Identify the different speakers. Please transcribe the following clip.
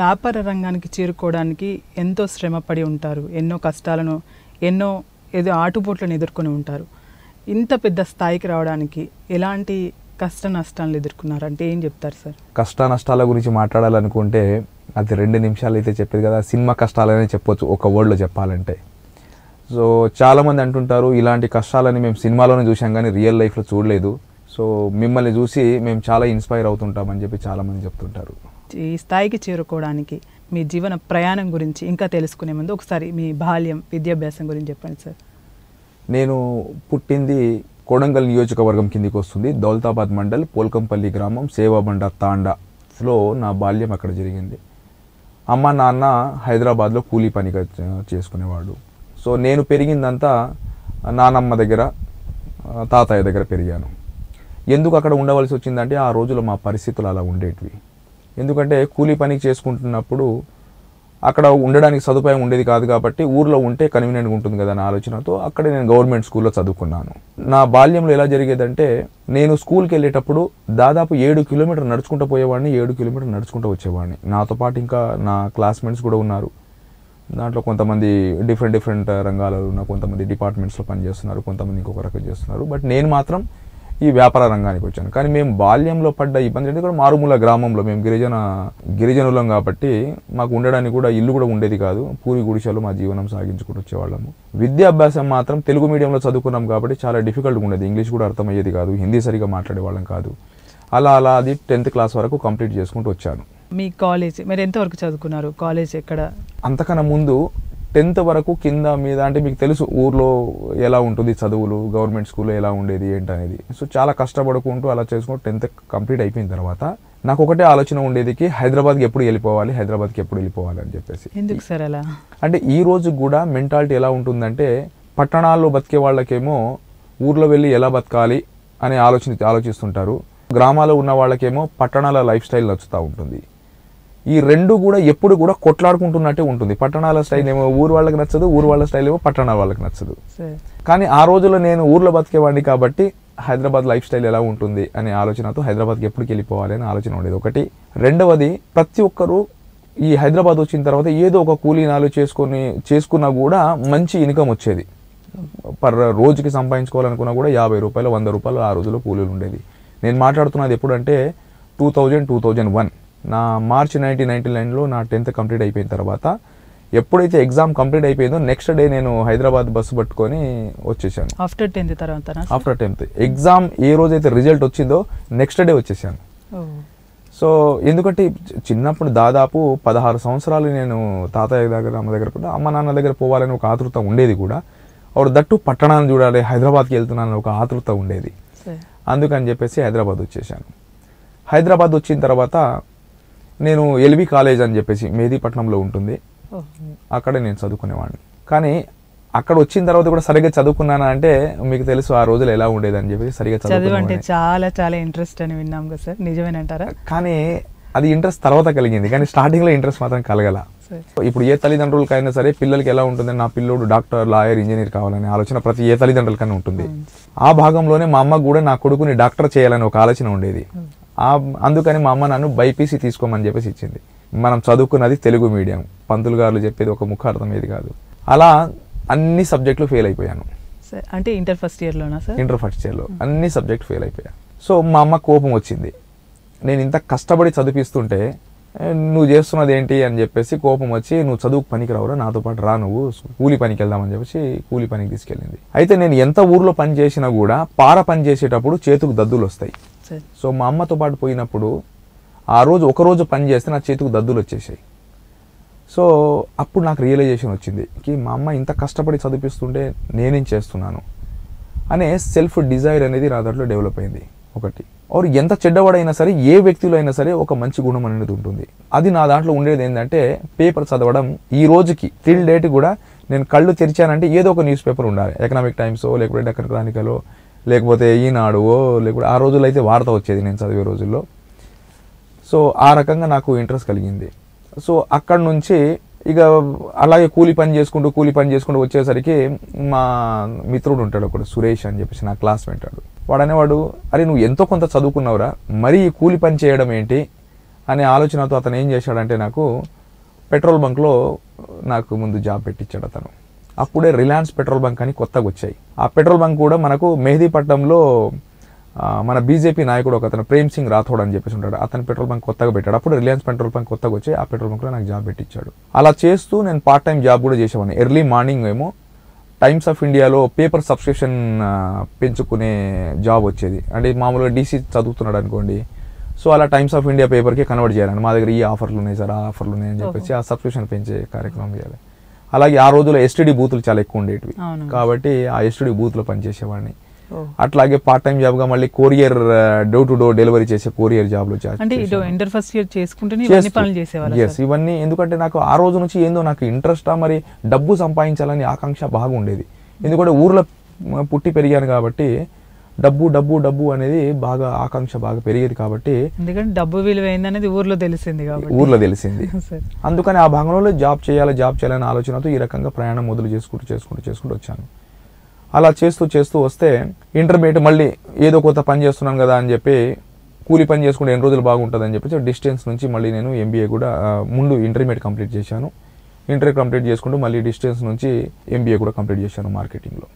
Speaker 1: వ్యాపార రంగానికి చేరుకోవడానికి ఎంతో శ్రమపడి ఉంటారు ఎన్నో కష్టాలను ఎన్నో ఏదో ఆటుపోట్లను ఎదుర్కొని ఉంటారు ఇంత పెద్ద స్థాయికి రావడానికి ఎలాంటి కష్ట నష్టాలను ఎదుర్కొన్నారు అంటే ఏం చెప్తారు సార్
Speaker 2: కష్ట నష్టాల గురించి మాట్లాడాలనుకుంటే అది రెండు నిమిషాలు అయితే చెప్పేది కదా సినిమా కష్టాలనే చెప్పొచ్చు ఒక వర్డ్లో చెప్పాలంటే సో చాలామంది అంటుంటారు ఇలాంటి కష్టాలని మేము సినిమాలోనే చూసాం కానీ రియల్ లైఫ్లో చూడలేదు సో మిమ్మల్ని చూసి మేము చాలా ఇన్స్పైర్ అవుతుంటామని చెప్పి చాలామంది చెప్తుంటారు
Speaker 1: ఈ స్థాయికి చేరుకోవడానికి మీ జీవన ప్రయాణం గురించి ఇంకా తెలుసుకునే ముందు ఒకసారి మీ బాల్యం విద్యాభ్యాసం గురించి చెప్పండి సార్
Speaker 2: నేను పుట్టింది కోడంగల్ నియోజకవర్గం కిందికి వస్తుంది దౌలతాబాద్ మండల్ పోల్కంపల్లి గ్రామం సేవాబండ తాండాలో నా బాల్యం అక్కడ జరిగింది అమ్మ నాన్న హైదరాబాద్లో కూలీ పని చేసుకునేవాడు సో నేను పెరిగిందంతా నానమ్మ దగ్గర తాతయ్య దగ్గర పెరిగాను ఎందుకు అక్కడ ఉండవలసి వచ్చిందంటే ఆ రోజులు మా పరిస్థితులు అలా ఉండేటివి ఎందుకంటే కూలీ పనికి చేసుకుంటున్నప్పుడు అక్కడ ఉండడానికి సదుపాయం ఉండేది కాదు కాబట్టి ఊర్లో ఉంటే కన్వీనియంట్గా ఉంటుంది కదా నా ఆలోచనతో అక్కడే నేను గవర్నమెంట్ స్కూల్లో చదువుకున్నాను నా బాల్యంలో ఎలా జరిగేదంటే నేను స్కూల్కి వెళ్ళేటప్పుడు దాదాపు ఏడు కిలోమీటర్ నడుచుకుంటూ పోయేవాడిని ఏడు కిలోమీటర్ నడుచుకుంటూ వచ్చేవాడిని నాతో పాటు ఇంకా నా క్లాస్మేట్స్ కూడా ఉన్నారు దాంట్లో కొంతమంది డిఫరెంట్ డిఫరెంట్ రంగాలలో ఉన్న కొంతమంది డిపార్ట్మెంట్స్లో పనిచేస్తున్నారు కొంతమంది ఇంకొక రకం చేస్తున్నారు బట్ నేను మాత్రం ఈ వ్యాపార రంగానికి వచ్చాను కానీ మేము బాల్యంలో పడ్డ ఇబ్బంది అంటే కూడా మారుమూల గ్రామంలో మేము గిరిజన గిరిజనులం కాబట్టి మాకు ఉండడానికి కూడా ఇల్లు కూడా ఉండేది కాదు పూరి గుడిసెలు మా జీవనం సాగించుకుంటూ వచ్చేవాళ్ళము విద్యాభ్యాసం మాత్రం తెలుగు మీడియంలో చదువుకున్నాం కాబట్టి చాలా డిఫికల్ట్గా ఉండేది ఇంగ్లీష్ కూడా అర్థమయ్యేది కాదు హిందీ సరిగా మాట్లాడేవాళ్ళం కాదు అలా అలా అది టెన్త్ క్లాస్ వరకు కంప్లీట్ చేసుకుంటూ వచ్చాను
Speaker 1: మీ కాలేజ్ మీరు ఎంతవరకు చదువుకున్నారు కాలేజ్ ఎక్కడ
Speaker 2: అంతకన్నా ముందు టెన్త్ వరకు కింద మీద అంటే మీకు తెలుసు ఊర్లో ఎలా ఉంటుంది చదువులు గవర్నమెంట్ స్కూల్లో ఎలా ఉండేది ఏంటనేది సో చాలా కష్టపడుకుంటూ అలా చేసుకుంటూ టెన్త్ కంప్లీట్ అయిపోయిన తర్వాత నాకు ఒకటే ఆలోచన ఉండేదికి హైదరాబాద్కి ఎప్పుడు వెళ్ళిపోవాలి హైదరాబాద్కి ఎప్పుడు వెళ్ళిపోవాలి అని చెప్పేసి ఎందుకు సార్ అలా అంటే ఈ రోజు కూడా మెంటాలిటీ ఎలా ఉంటుందంటే పట్టణాల్లో బతికే వాళ్ళకేమో ఊర్లో వెళ్ళి ఎలా బతకాలి అనే ఆలోచన ఆలోచిస్తుంటారు గ్రామాల్లో ఉన్న వాళ్ళకేమో పట్టణాల లైఫ్ స్టైల్ నచ్చుతూ ఉంటుంది ఈ రెండు కూడా ఎప్పుడు కూడా కొట్లాడుకుంటున్నట్టే ఉంటుంది పట్టణాల స్టైల్ ఏమో ఊరు వాళ్ళకి నచ్చదు ఊరు వాళ్ళ స్టైల్ ఏమో పట్టణ వాళ్ళకి నచ్చదు కానీ ఆ రోజుల్లో నేను ఊర్లో బతికేవాడిని కాబట్టి హైదరాబాద్ లైఫ్ స్టైల్ ఎలా ఉంటుంది అనే ఆలోచనతో హైదరాబాద్కి ఎప్పుడు వెళ్ళిపోవాలి అనే ఆలోచన ఉండేది ఒకటి రెండవది ప్రతి ఒక్కరూ ఈ హైదరాబాద్ వచ్చిన తర్వాత ఏదో ఒక కూలీనాలు చేసుకొని చేసుకున్నా కూడా మంచి ఇన్కమ్ వచ్చేది పర్ రోజుకి సంపాదించుకోవాలనుకున్నా కూడా యాభై రూపాయలు వంద రూపాయలు ఆ రోజుల్లో కూలీలు ఉండేది నేను మాట్లాడుతున్నది ఎప్పుడంటే two thousand two thousand one నా మార్చ్ నైన్టీన్ నైన్టీ నైన్లో నా టెన్త్ కంప్లీట్ అయిపోయిన తర్వాత ఎప్పుడైతే ఎగ్జామ్ కంప్లీట్ అయిపోయిందో నెక్స్ట్ డే నేను హైదరాబాద్ బస్సు పట్టుకొని వచ్చేసాను ఆఫ్టర్ టెన్త్ తర్వాత ఆఫ్టర్ టెన్త్ ఎగ్జామ్ ఏ రోజైతే రిజల్ట్ వచ్చిందో నెక్స్ట్ డే వచ్చేసాను సో ఎందుకంటే చిన్నప్పుడు దాదాపు పదహారు సంవత్సరాలు నేను తాతయ్య దగ్గర అమ్మ దగ్గర కూడా అమ్మ నాన్న దగ్గర పోవాలని ఒక ఆతృత ఉండేది కూడా ఆవిడ దట్టు పట్టణాన్ని చూడాలి హైదరాబాద్కి వెళ్తున్నాను ఒక ఆతృత ఉండేది అందుకని చెప్పేసి హైదరాబాద్ వచ్చేసాను హైదరాబాద్ వచ్చిన తర్వాత నేను ఎల్వి కాలేజ్ అని చెప్పేసి మేదీపట్నంలో ఉంటుంది అక్కడ నేను చదువుకునేవాడిని కానీ అక్కడ వచ్చిన తర్వాత కూడా సరిగ్గా చదువుకున్నానా అంటే మీకు తెలుసు ఆ రోజులు ఎలా ఉండేది అని సరిగ్గా చదువు అంటే
Speaker 1: చాలా చాలా ఇంట్రెస్ట్ అని విన్నాం కదా సార్ నిజమేనంటారా కానీ
Speaker 2: అది ఇంట్రెస్ట్ తర్వాత కలిగింది కానీ స్టార్టింగ్ లో ఇంట్రెస్ట్ మాత్రం కలగల ఇప్పుడు ఏ తల్లిదండ్రులకైనా సరే పిల్లలకి ఎలా ఉంటుంది నా పిల్లోడు డాక్టర్ లాయర్ ఇంజనీర్ కావాలని ఆలోచన ప్రతి ఏ తల్లిదండ్రులకైనా ఉంటుంది ఆ భాగంలోనే మా అమ్మ కూడా నా కొడుకుని డాక్టర్ చేయాలని ఒక ఆలోచన ఉండేది అందుకని మా అమ్మ నన్ను బైపీసీ తీసుకోమని చెప్పేసి ఇచ్చింది మనం చదువుకున్నది తెలుగు మీడియం పంతులు గారు చెప్పేది ఒక ముఖార్థం ఏది కాదు అలా అన్ని సబ్జెక్టులు ఫెయిల్ అయిపోయాను
Speaker 1: అంటే ఇంటర్ ఫస్ట్ ఇయర్లోనా సార్ ఇంటర్
Speaker 2: ఫస్ట్ ఇయర్లో అన్ని సబ్జెక్ట్ ఫెయిల్ అయిపోయా సో మా అమ్మ కోపం వచ్చింది నేను ఇంత కష్టపడి చదివిస్తుంటే నువ్వు చేస్తున్నది ఏంటి అని చెప్పేసి కోపం వచ్చి నువ్వు చదువుకు పనికి రావురా నాతో పాటు రా నువ్వు కూలి పనికి వెళ్దామని చెప్పేసి కూలి పనికి తీసుకెళ్ళింది అయితే నేను ఎంత ఊర్లో పని చేసినా కూడా పార పని చేసేటప్పుడు చేతుకు దద్దులు వస్తాయి సో మా అమ్మతో పాటు పోయినప్పుడు ఆ రోజు ఒకరోజు పని చేస్తే నా చేతికి దద్దులు వచ్చేసాయి సో అప్పుడు నాకు రియలైజేషన్ వచ్చింది కి మా అమ్మ ఇంత కష్టపడి చదివిస్తుంటే నేనేం చేస్తున్నాను అనే సెల్ఫ్ డిజైర్ అనేది నా దాంట్లో డెవలప్ అయింది ఒకటి ఆరు ఎంత చెడ్డవాడైనా సరే ఏ వ్యక్తిలో అయినా సరే ఒక మంచి గుణం అనేది ఉంటుంది అది నా దాంట్లో ఉండేది ఏంటంటే పేపర్ చదవడం ఈ రోజుకి టిల్ డేట్ కూడా నేను కళ్ళు తెరిచానంటే ఏదో ఒక న్యూస్ పేపర్ ఉండాలి ఎకనామిక్ టైమ్స్ లేకపోతే డెక్కన్ క్రానికలో లేకపోతే ఈనాడువో లేకపోతే ఆ రోజుల్లో అయితే వార్త వచ్చేది నేను చదివే రోజుల్లో సో ఆ రకంగా నాకు ఇంట్రెస్ట్ కలిగింది సో అక్కడ నుంచి ఇక అలాగే కూలి పని చేసుకుంటూ కూలి పని చేసుకుంటూ వచ్చేసరికి మా మిత్రుడు ఉంటాడు ఒకడు సురేష్ అని చెప్పేసి నా క్లాస్ వింటాడు అనేవాడు అరే నువ్వు ఎంతో కొంత చదువుకున్నావురా మరీ కూలి పని చేయడం ఏంటి అనే ఆలోచనతో అతను ఏం చేశాడంటే నాకు పెట్రోల్ బంక్లో నాకు ముందు జాబ్ పెట్టించాడు అతను అప్పుడే రిలయన్స్ పెట్రోల్ బంక్ అని కొత్తగా వచ్చాయి ఆ పెట్రోల్ బంక్ కూడా మనకు మెహదీపట్నంలో మన బీజేపీ నాయకుడు ఒక అతను ప్రేమ్ సింగ్ రాథోడ్ అని చెప్పేసి ఉంటాడు అతను పెట్రోల్ బంక్ కొత్తగా పెట్టాడు అప్పుడు రిలయన్స్ పెట్రోల్ బంక్ కొత్తగా వచ్చి ఆ పెట్రోల్ బంక్లో నాకు జాబ్ పెట్టించాడు అలా చేస్తూ నేను పార్ట్ టైం జాబ్ కూడా చేసేవాడిని ఎర్లీ మార్నింగ్ ఏమో టైమ్స్ ఆఫ్ ఇండియాలో పేపర్ సబ్స్క్రిప్షన్ పెంచుకునే జాబ్ వచ్చేది అంటే మామూలుగా డీసీ చదువుతున్నాడు అనుకోండి సో అలా టైమ్స్ ఆఫ్ ఇండియా పేపర్కి కన్వర్ట్ చేయాలని మా దగ్గర ఈ ఆఫర్లు ఉన్నాయి సార్ ఆ ఆఫర్లు ఉన్నాయి అని చెప్పేసి ఆ సబ్స్క్రిప్షన్ పెంచే కార్యక్రమం చేయాలి అలాగే ఆ రోజుల్లో ఎస్టీడీ బూతులు చాలా ఎక్కువ ఉండేటివి కాబట్టి ఆ ఎస్టీడీ బూత్లో పనిచేసేవాడిని అట్లాగే పార్ట్ టైం జాబ్ గా మళ్ళీ courier door to door delivery చేసే కొరియర్ జాబ్ లో ఇవన్నీ ఎందుకంటే నాకు ఆ రోజు నుంచి ఏందో నాకు ఇంట్రెస్ట్ మరి డబ్బు సంపాదించాలని ఆకాంక్ష బాగుండేది ఎందుకంటే ఊర్లో పుట్టి పెరిగాను కాబట్టి డబ్బు డబ్బు డబ్బు అనేది బాగా ఆకాంక్ష బాగా పెరిగేది కాబట్టి
Speaker 1: ఎందుకంటే డబ్బు విలువ అనేది ఊర్లో తెలిసింది కాబట్టి ఊర్లో తెలిసింది
Speaker 2: అందుకని ఆ భాగంలో జాబ్ చేయాలి జాబ్ చేయాలని ఆలోచనతో ఈ రకంగా ప్రయాణం మొదలు చేసుకుంటూ చేసుకుంటూ చేసుకుంటూ వచ్చాను అలా చేస్తూ చేస్తూ వస్తే ఇంటర్మీడియట్ మళ్ళీ ఏదో కొత్త పని చేస్తున్నాను కదా అని చెప్పి కూలి పని చేసుకుంటే ఎన్ని రోజులు బాగుంటుందని చెప్పి డిస్టెన్స్ నుంచి మళ్ళీ నేను ఎంబీఏ కూడా ముందు ఇంటర్మీడియట్ కంప్లీట్ చేశాను ఇంటర్ కంప్లీట్ చేసుకుంటూ మళ్ళీ డిస్టెన్స్ నుంచి ఎంబీఏ కూడా కంప్లీట్ చేశాను మార్కెటింగ్లో